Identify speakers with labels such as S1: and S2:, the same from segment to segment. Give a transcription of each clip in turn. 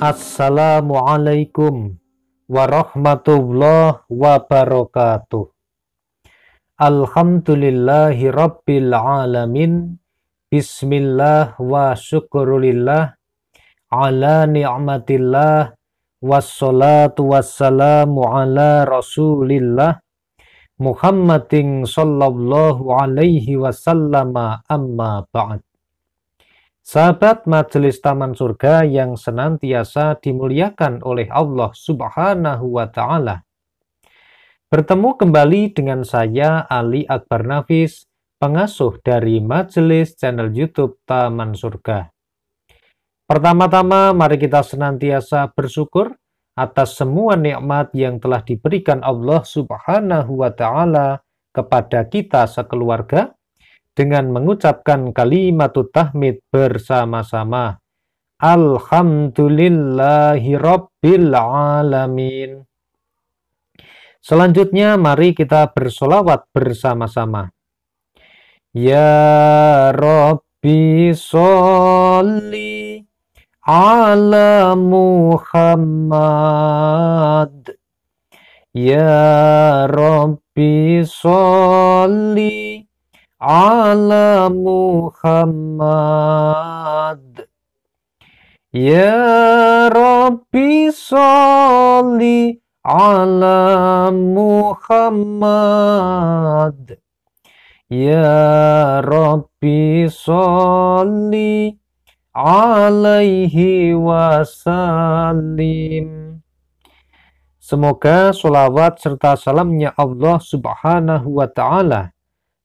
S1: Assalamualaikum warahmatullahi wabarakatuh. Alhamdulillahi rabbil alamin. Bismillah wa syukurillah ala ni'matillah wassalatu wassalamu ala rasulillah Muhammadin sallallahu alaihi wasallama amma ba'd. Sahabat majelis taman surga yang senantiasa dimuliakan oleh Allah Subhanahu wa taala. Bertemu kembali dengan saya Ali Akbar Nafis, pengasuh dari majelis channel YouTube Taman Surga. Pertama-tama mari kita senantiasa bersyukur atas semua nikmat yang telah diberikan Allah Subhanahu wa taala kepada kita sekeluarga dengan mengucapkan kalimat tahmid bersama-sama. Alhamdulillahi Alamin. Selanjutnya mari kita bersolawat bersama-sama. Ya Rabbi sholli ala Muhammad. Ya Rabbi sholli ala Muhammad Ya Rabbi sholli ala Muhammad Ya Rabbi sholli alaihi wasallim Semoga sholawat serta salamnya Allah subhanahu wa ta'ala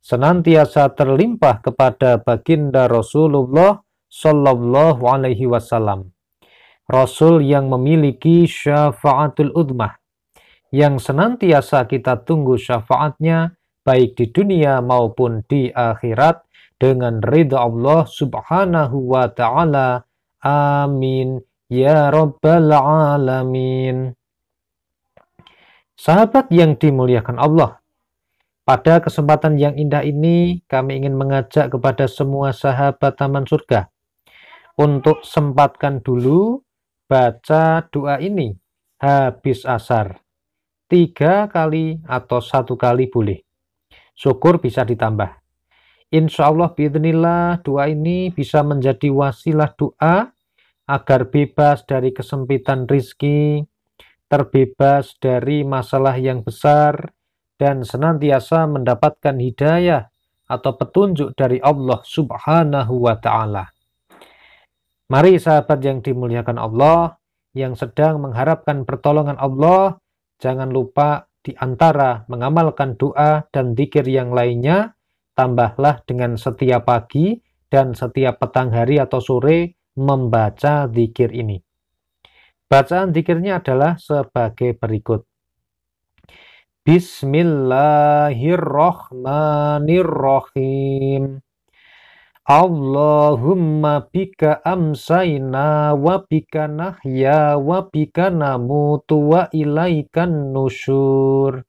S1: senantiasa terlimpah kepada baginda Rasulullah Shallallahu Alaihi Wasallam. Rasul yang memiliki syafaatul udmah, yang senantiasa kita tunggu syafaatnya baik di dunia maupun di akhirat dengan ridha Allah subhanahu wa ta'ala. Amin. Ya Rabbal Alamin. Sahabat yang dimuliakan Allah, pada kesempatan yang indah ini, kami ingin mengajak kepada semua sahabat Taman Surga untuk sempatkan dulu baca doa ini habis asar. Tiga kali atau satu kali boleh. Syukur bisa ditambah. Insya Allah biidnillah doa ini bisa menjadi wasilah doa agar bebas dari kesempitan rizki, terbebas dari masalah yang besar, dan senantiasa mendapatkan hidayah atau petunjuk dari Allah Subhanahu wa taala. Mari sahabat yang dimuliakan Allah yang sedang mengharapkan pertolongan Allah, jangan lupa di antara mengamalkan doa dan zikir yang lainnya, tambahlah dengan setiap pagi dan setiap petang hari atau sore membaca zikir ini. Bacaan zikirnya adalah sebagai berikut. Bismillahirrahmanirrahim. Allahumma bika amsayna wa bika nahya wa bika namutu wa ilaikan nusyur.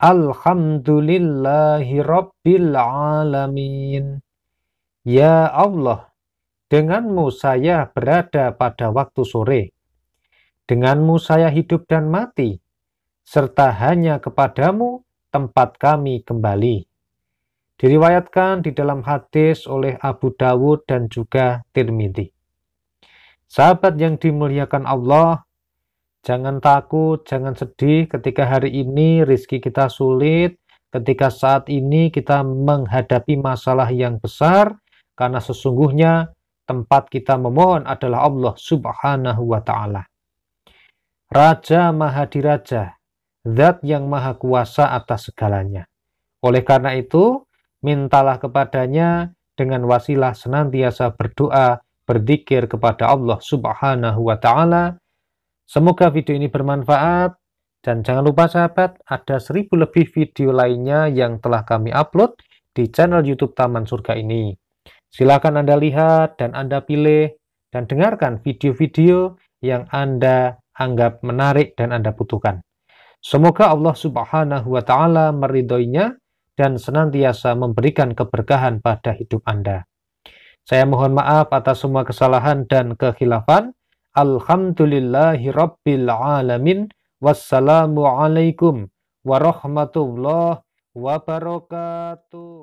S1: Alhamdulillahi rabbil alamin. Ya Allah, denganmu saya berada pada waktu sore. Denganmu saya hidup dan mati serta hanya kepadamu tempat kami kembali. Diriwayatkan di dalam hadis oleh Abu Dawud dan juga Tirmidzi. Sahabat yang dimuliakan Allah, jangan takut, jangan sedih ketika hari ini rizki kita sulit, ketika saat ini kita menghadapi masalah yang besar, karena sesungguhnya tempat kita memohon adalah Allah Subhanahu wa Ta'ala. Raja Mahadiraja zat yang maha kuasa atas segalanya. Oleh karena itu, mintalah kepadanya dengan wasilah senantiasa berdoa, berzikir kepada Allah Subhanahu wa taala. Semoga video ini bermanfaat dan jangan lupa sahabat, ada seribu lebih video lainnya yang telah kami upload di channel YouTube Taman Surga ini. Silakan Anda lihat dan Anda pilih dan dengarkan video-video yang Anda anggap menarik dan Anda butuhkan. Semoga Allah Subhanahu wa taala meridhoinya dan senantiasa memberikan keberkahan pada hidup Anda. Saya mohon maaf atas semua kesalahan dan kekhilafan. Alhamdulillahirabbil alamin. Wassalamualaikum warahmatullahi wabarakatuh.